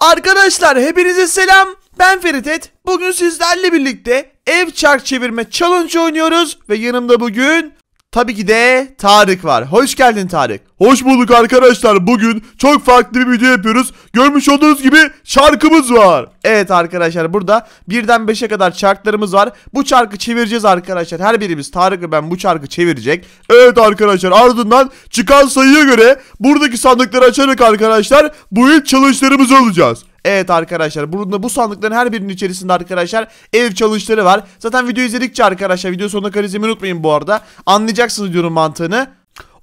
Arkadaşlar hepinize selam. Ben Feritet. Bugün sizlerle birlikte ev çark çevirme challenge oynuyoruz ve yanımda bugün Tabii ki de Tarık var. Hoş geldin Tarık. Hoş bulduk arkadaşlar. Bugün çok farklı bir video yapıyoruz. Görmüş olduğunuz gibi şarkımız var. Evet arkadaşlar burada birden beşe kadar şarkılarımız var. Bu çarkı çevireceğiz arkadaşlar. Her birimiz Tarık ve ben bu çarkı çevirecek. Evet arkadaşlar ardından çıkan sayıya göre buradaki sandıkları açarak arkadaşlar bu yıl çalışlarımızı alacağız. Evet arkadaşlar burada bu sandıkların her birinin içerisinde arkadaşlar ev çalışları var. Zaten video izledikçe arkadaşlar video sonuna karizmi unutmayın bu arada. Anlayacaksınız diyorum mantığını.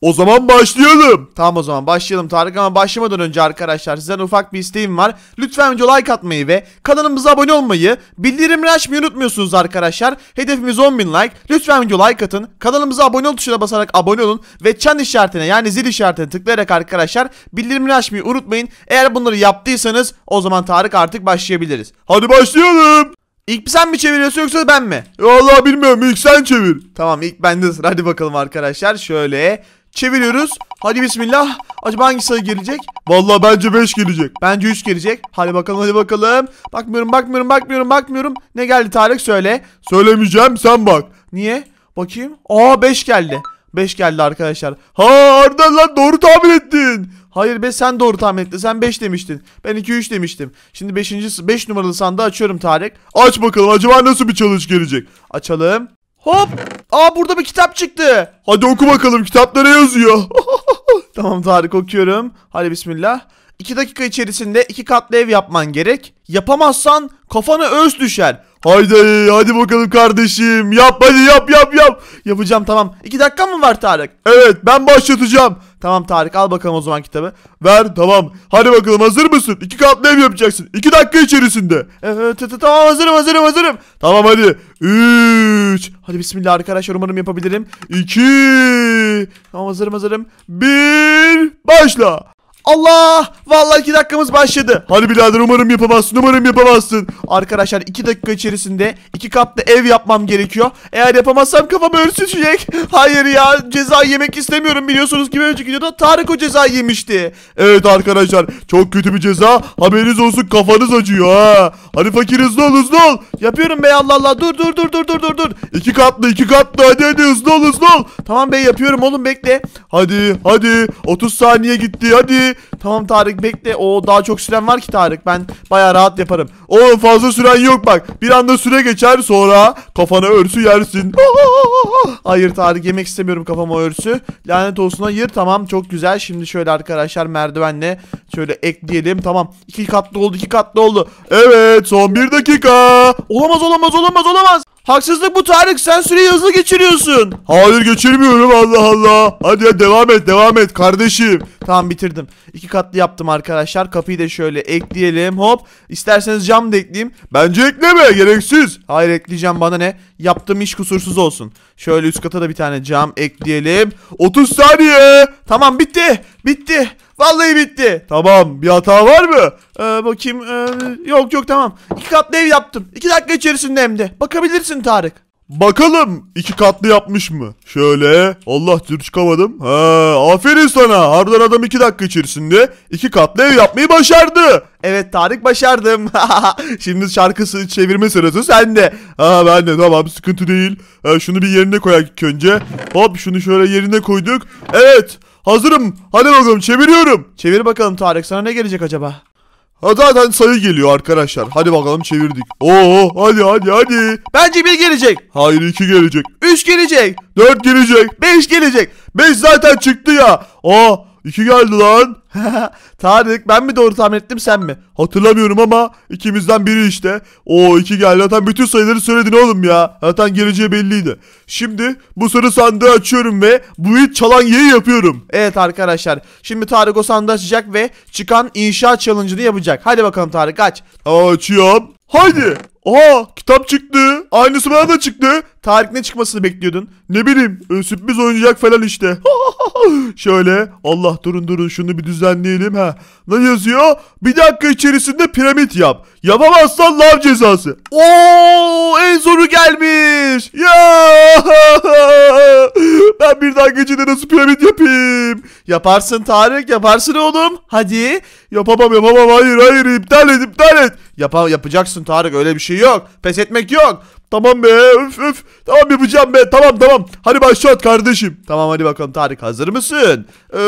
O zaman başlayalım. Tamam o zaman başlayalım Tarık ama başlamadan önce arkadaşlar sizden ufak bir isteğim var. Lütfen video like atmayı ve kanalımıza abone olmayı, bildirimleri açmayı unutmuyorsunuz arkadaşlar. Hedefimiz 10.000 like. Lütfen video like atın. Kanalımıza abone ol tuşuna basarak abone olun ve çan işaretine yani zil işaretine tıklayarak arkadaşlar bildirimleri açmayı unutmayın. Eğer bunları yaptıysanız o zaman Tarık artık başlayabiliriz. Hadi başlayalım. İlk sen mi çeviriyorsun yoksa ben mi? Ya Allah bilmiyorum ilk sen çevir. Tamam ilk bende sıra hadi bakalım arkadaşlar. Şöyle Çeviriyoruz. Hadi bismillah. Acaba hangi sayı gelecek? Vallahi bence 5 gelecek. Bence 3 gelecek. Hadi bakalım hadi bakalım. Bakmıyorum bakmıyorum bakmıyorum bakmıyorum. Ne geldi Tarık söyle. Söylemeyeceğim sen bak. Niye? Bakayım. Aa 5 geldi. 5 geldi arkadaşlar. Ha Arda lan doğru tahmin ettin. Hayır be sen doğru tahmin ettin. Sen 5 demiştin. Ben 2-3 demiştim. Şimdi 5. 5 numaralı sandığı açıyorum Tarık. Aç bakalım acaba nasıl bir çalış gelecek. Açalım. Hop. Aa burada bir kitap çıktı. Hadi oku bakalım kitaplara yazıyor. tamam Tarık okuyorum. Hadi bismillah. 2 dakika içerisinde 2 katlı ev yapman gerek. Yapamazsan kafana öz düşer. Haydi hadi bakalım kardeşim. Yap hadi yap yap yap. Yapacağım tamam. 2 dakika mı var Tarık? Evet ben başlatacağım. Tamam Tarık al bakalım o zaman kitabı. Ver tamam. Hadi bakalım hazır mısın? 2 katlı ev yapacaksın. 2 dakika içerisinde. Evet tamam hazırım hazırım hazırım. Tamam hadi. Üç. 3. Hadi bismillah arkadaşlar umarım yapabilirim. 2. Tamam hazırım hazırım. 1. Başla. Allah! Vallahi iki dakikamız başladı. Hadi birader umarım yapamazsın. Umarım yapamazsın. Arkadaşlar iki dakika içerisinde iki katlı ev yapmam gerekiyor. Eğer yapamazsam kafam örsüçecek. Hayır ya ceza yemek istemiyorum. Biliyorsunuz gibi önceki videoda Tarık o ceza yemişti. Evet arkadaşlar çok kötü bir ceza. Haberiniz olsun kafanız acıyor ha. Hadi fakir hızlı ol hızlı ol. Yapıyorum bey Allah Allah. Dur dur dur dur dur dur dur. İki katlı iki katlı hadi hadi hızlı ol hızlı ol. Tamam bey yapıyorum oğlum bekle. Hadi hadi 30 saniye gitti hadi. Tamam Tarık bekle. O daha çok süren var ki Tarık. Ben baya rahat yaparım. Oğlum fazla süren yok bak. Bir anda süre geçer sonra kafana örsü yersin. hayır Tarık yemek istemiyorum kafama örsü. Lanet olsun hayır. Tamam çok güzel. Şimdi şöyle arkadaşlar merdivenle şöyle ekleyelim. Tamam. iki katlı oldu iki katlı oldu. Evet son bir dakika. Olamaz olamaz olamaz olamaz. Haksızlık bu Tarık sen süreyi hızlı geçiriyorsun. Hayır geçirmiyorum Allah Allah. Hadi ya devam et devam et kardeşim. Tamam bitirdim. İki katlı yaptım arkadaşlar. Kapıyı da şöyle ekleyelim hop. İsterseniz cam da ekleyeyim. Bence ekleme gereksiz. Hayır ekleyeceğim bana ne? Yaptığım iş kusursuz olsun. Şöyle üst kata da bir tane cam ekleyelim. 30 saniye. Tamam bitti. Bitti. Vallahi bitti. Tamam bir hata var mı? Ee, bakayım. Ee, yok yok tamam. İki katlı ev yaptım. İki dakika içerisinde hem de. Bakabilirsin Tarık. Bakalım iki katlı yapmış mı? Şöyle Allah dur çıkamadım. Ha, aferin sana harbiden adam iki dakika içerisinde iki katlı ev yapmayı başardı. Evet Tarık başardım. Şimdi şarkısı çevirme sırası sende. Ha ben de tamam sıkıntı değil. Ha, ee, şunu bir yerine koyak önce. Hop şunu şöyle yerine koyduk. Evet Hazırım. Hadi bakalım çeviriyorum. Çevir bakalım Tarık sana ne gelecek acaba? Ha zaten sayı geliyor arkadaşlar. Hadi bakalım çevirdik. Oo hadi hadi hadi. Bence bir gelecek. Hayır iki gelecek. Üç gelecek. Dört gelecek. Beş gelecek. Beş zaten çıktı ya. Aa İki geldi lan. Tarık ben mi doğru tahmin ettim sen mi? Hatırlamıyorum ama ikimizden biri işte. O iki geldi zaten bütün sayıları söyledin oğlum ya. Zaten geleceği belliydi. Şimdi bu soru sandığı açıyorum ve bu it çalan yeri yapıyorum. Evet arkadaşlar. Şimdi Tarık o sandığı açacak ve çıkan inşaat challenge'ını yapacak. Hadi bakalım Tarık aç. Açıyorum. Haydi. Oha kitap çıktı. Aynısı bana da çıktı. Tarık ne çıkmasını bekliyordun? Ne bileyim e, sürpriz oyuncak falan işte. Şöyle Allah durun durun şunu bir düzenleyelim ha. Ne yazıyor? Bir dakika içerisinde piramit yap. Yapamazsan lav cezası. Oo en zoru gelmiş. Ya ben bir daha gecede nasıl piramit yapayım? Yaparsın Tarık yaparsın oğlum. Hadi yapamam yapamam hayır hayır iptal et iptal et. Yap yapacaksın Tarık öyle bir şey şey yok. Pes etmek yok. Tamam be üf üf. Tamam yapacağım be tamam tamam. Hadi başlat kardeşim. Tamam hadi bakalım Tarık hazır mısın? Ee,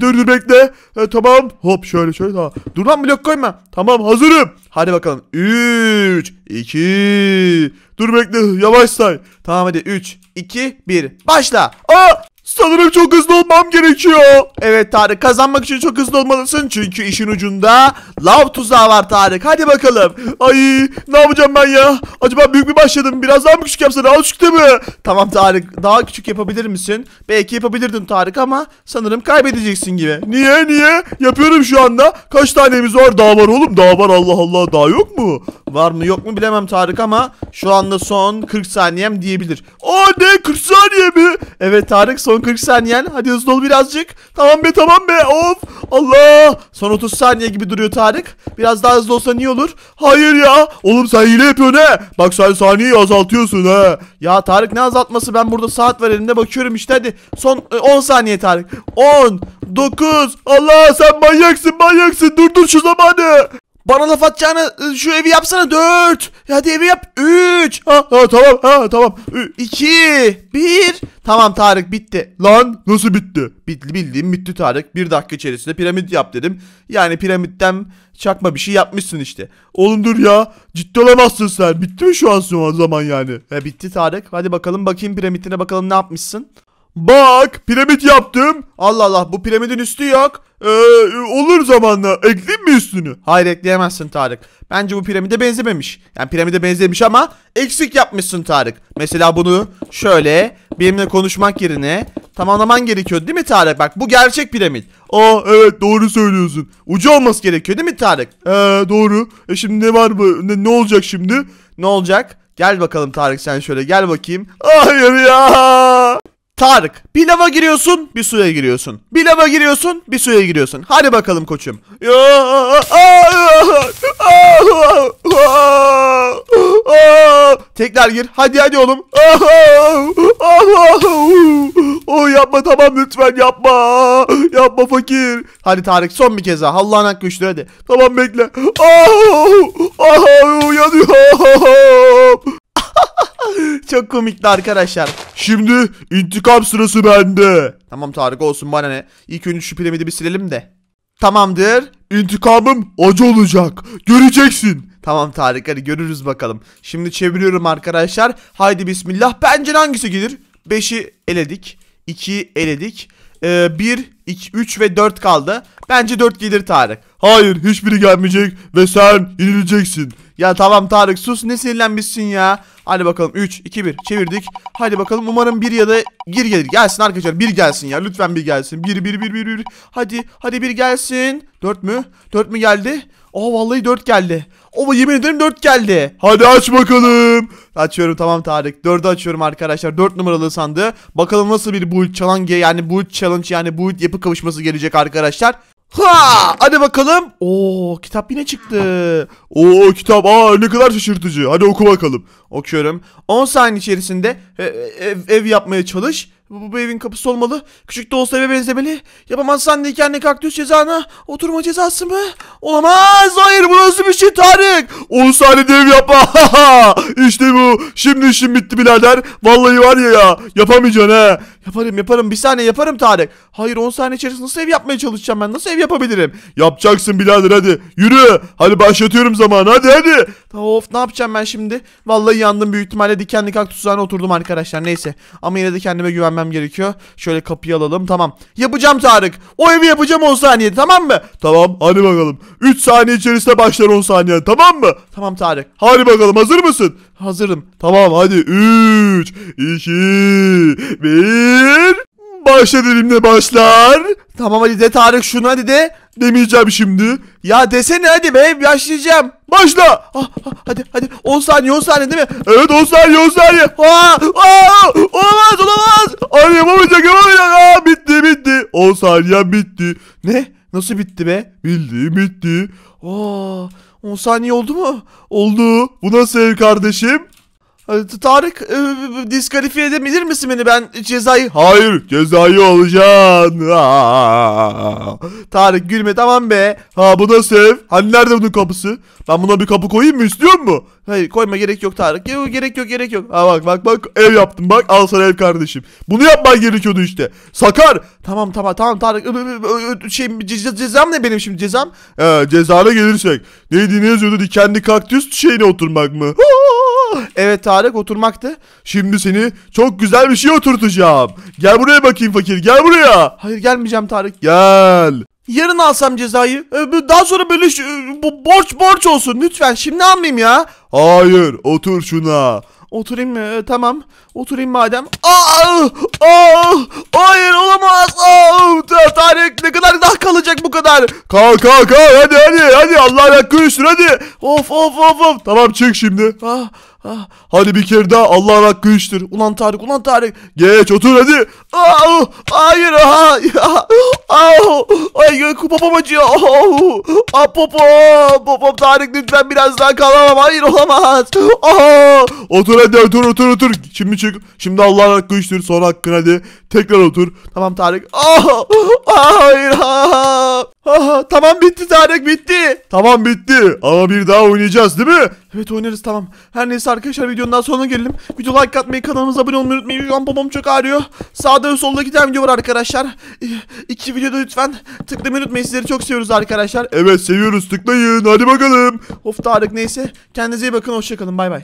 dur dur bekle. Ee, tamam hop şöyle şöyle tamam. Dur lan blok koyma. Tamam hazırım. Hadi bakalım 3, 2. Dur bekle yavaş say. Tamam hadi 3, 2, 1. Başla. Aa! Sanırım çok hızlı olmam gerekiyor. Evet Tarık kazanmak için çok hızlı olmalısın. Çünkü işin ucunda love tuzağı var Tarık. Hadi bakalım. Ay ne yapacağım ben ya? Acaba büyük mü başladım? Biraz daha mı küçük yapsana? Daha küçük değil mi? Tamam Tarık daha küçük yapabilir misin? Belki yapabilirdin Tarık ama sanırım kaybedeceksin gibi. Niye niye? Yapıyorum şu anda. Kaç tanemiz var? Daha var oğlum. Daha var Allah Allah. Daha yok mu? Var mı yok mu bilemem Tarık ama şu anda son 40 saniyem diyebilir. O ne 40 saniye mi? Evet Tarık son Son 40 saniyen. Hadi hızlı ol birazcık. Tamam be tamam be. Of. Allah. Son 30 saniye gibi duruyor Tarık. Biraz daha hızlı olsa niye olur? Hayır ya. Oğlum sen hile yapıyorsun he. Bak sen saniyeyi azaltıyorsun he. Ya Tarık ne azaltması? Ben burada saat var elimde bakıyorum işte hadi. Son 10 e, saniye Tarık. 10, 9. Allah sen manyaksın manyaksın. Durdur şu zamanı. Bana laf atacağını e, şu evi yapsana 4. E, hadi evi yap 3. Ha, ha tamam ha tamam. 2 1 Tamam Tarık bitti. Lan nasıl bitti? Bitti bildiğim bitti Tarık. Bir dakika içerisinde piramit yap dedim. Yani piramitten çakma bir şey yapmışsın işte. Oğlum dur ya. Ciddi olamazsın sen. Bitti mi şu an şu zaman yani? He bitti Tarık. Hadi bakalım bakayım piramitine bakalım ne yapmışsın. Bak piramit yaptım. Allah Allah bu piramidin üstü yok. Ee, olur zamanla. Ekleyeyim mi üstünü? Hayır ekleyemezsin Tarık. Bence bu piramide benzememiş. Yani piramide benzemiş ama eksik yapmışsın Tarık. Mesela bunu şöyle benimle konuşmak yerine tamamlaman gerekiyor değil mi Tarık? Bak bu gerçek piramit. Aa evet doğru söylüyorsun. Ucu olması gerekiyor değil mi Tarık? Ee, doğru. E şimdi ne var bu? Ne, ne olacak şimdi? Ne olacak? Gel bakalım Tarık sen şöyle gel bakayım. Hayır ya. Tarık bir lava giriyorsun bir suya giriyorsun. Bir lava giriyorsun bir suya giriyorsun. Hadi bakalım koçum. Tekrar gir. Hadi hadi oğlum. Oh yapma tamam lütfen yapma. Yapma fakir. Hadi Tarık son bir kez daha. Allah'ın hakkı güçlü hadi. Tamam bekle. Yanıyor. Çok komikti arkadaşlar. Şimdi intikam sırası bende. Tamam Tarık olsun bana ne. İlk önce şu piramidi bir silelim de. Tamamdır. İntikamım acı olacak. Göreceksin. Tamam Tarık hadi görürüz bakalım. Şimdi çeviriyorum arkadaşlar. Haydi bismillah. Bence hangisi gelir? 5'i eledik. 2'yi eledik. Ee, 1, 2, 3 ve 4 kaldı. Bence 4 gelir Tarık. Hayır hiçbiri gelmeyecek ve sen inileceksin. Ya tamam Tarık sus ne sinirlenmişsin ya. Hadi bakalım 3, 2, 1 çevirdik. Hadi bakalım umarım bir ya da gir gelir. Gelsin arkadaşlar bir gelsin ya lütfen bir gelsin. Bir, bir, bir, bir. 1. Hadi hadi bir gelsin. 4 mü? 4 mü geldi? Oh vallahi 4 geldi. Oh yemin ederim 4 geldi. Hadi aç bakalım. Açıyorum tamam Tarık. 4'ü açıyorum arkadaşlar. 4 numaralı sandı. Bakalım nasıl bir build challenge yani build challenge yani build yapı kavuşması gelecek arkadaşlar. Ha! Hadi bakalım. Oo kitap yine çıktı. Oo kitap. Aa ne kadar şaşırtıcı. Hadi oku bakalım. Okuyorum. 10 saniye içerisinde e, e, ev, ev yapmaya çalış. Bu, bu evin kapısı olmalı. Küçük de olsa eve benzemeli. Yapamazsan dikenli kaktüs cezana. Oturma cezası mı? Olamaz. Hayır bu nasıl bir şey Tarık? 10 saniyede ev yapma. İşte bu. Şimdi işim bitti birader. Vallahi var ya ya. Yapamayacaksın ha. Yaparım yaparım. Bir saniye yaparım Tarık. Hayır 10 saniye içerisinde nasıl ev yapmaya çalışacağım ben? Nasıl ev yapabilirim? Yapacaksın birader hadi. Yürü. Hadi başlatıyorum zamanı hadi hadi. Of ne yapacağım ben şimdi? Vallahi yandım büyük ihtimalle dikenli kaktüslerine oturdum arkadaşlar. Neyse. Ama yine de kendime güvenmem gerekiyor. Şöyle kapıyı alalım tamam. Yapacağım Tarık. O evi yapacağım 10 saniyede tamam mı? Tamam hadi bakalım. 3 saniye içerisinde başlar 10 saniye tamam mı? Tamam Tarık. Hadi bakalım hazır mısın? Hazırım. Tamam hadi 3, 2, 1. Başla dilimle başlar. Tamam hadi de Tarık şunu hadi de. Demeyeceğim şimdi. Ya desene hadi be başlayacağım. Başla. Ah, ah, hadi hadi 10 saniye 10 saniye değil mi? Evet 10 saniye 10 saniye. Aa, aa, olamaz olamaz. Ay yapamayacak yapamayacak. Aa, bitti bitti. 10 saniye bitti. Ne? Nasıl bitti be? Bildiğim bitti. Aa, 10 saniye oldu mu? Oldu. Bu nasıl ev kardeşim? Tarık e, diskalifiye edebilir misin beni ben cezayı? Hayır cezayı olacaksın. Tarık gülme tamam be. Ha bu da sev. Hani nerede bunun kapısı? Ben buna bir kapı koyayım mı istiyor mu? Hayır koyma gerek yok Tarık. Yok, gerek yok gerek yok. Ha bak bak bak ev yaptım bak al sana ev kardeşim. Bunu yapman gerekiyordu işte. Sakar. Tamam tamam tamam Tarık. Şey ce cezam ne benim şimdi cezam? Ee, cezana gelirsek. Neydi ne yazıyordu dikenli kaktüs şeyine oturmak mı? Evet Tarık oturmaktı. Şimdi seni çok güzel bir şey oturtacağım. Gel buraya bakayım fakir gel buraya. Hayır gelmeyeceğim Tarık gel. Yarın alsam cezayı. E, daha sonra böyle e, bu borç borç olsun. Lütfen şimdi almayayım ya. Hayır otur şuna. Oturayım mı? E, tamam. Oturayım madem. Aa! Ah! Aa! Ah! Hayır olamaz. Aa! Ah! Tarık ne kadar daha kalacak bu kadar? Kalk kalk kalk hadi hadi hadi Allah'ın hakkı üstün hadi. Of of of of. Tamam çık şimdi. Ah, Ah, hadi bir kere daha Allah'ın hakkı üçtür. Ulan Tarık, ulan Tarık. Geç otur hadi. Aa, hayır. Ah, ah, ay babam acıyor. Aa, ah babam. Popom Tarık lütfen biraz daha kalamam. Hayır olamaz. Aa, otur hadi otur otur otur. Şimdi çık. Şimdi Allah'ın hakkı üçtür. Son hakkın hadi. Tekrar otur. Tamam Tarık. Aa, hayır. Ah. Tamam bitti Tarık bitti. Tamam bitti. Ama bir daha oynayacağız değil mi? Evet oynarız tamam. Her neyse arkadaşlar videonun daha sonuna gelelim. Video like atmayı kanalımıza abone olmayı unutmayın. Şu an babam çok ağrıyor. Sağda ve solda giden video var arkadaşlar. İki videoda lütfen tıklamayı unutmayın. Sizleri çok seviyoruz arkadaşlar. Evet seviyoruz tıklayın. Hadi bakalım. Of Tarık neyse. Kendinize iyi bakın. Hoşçakalın. Bay bay.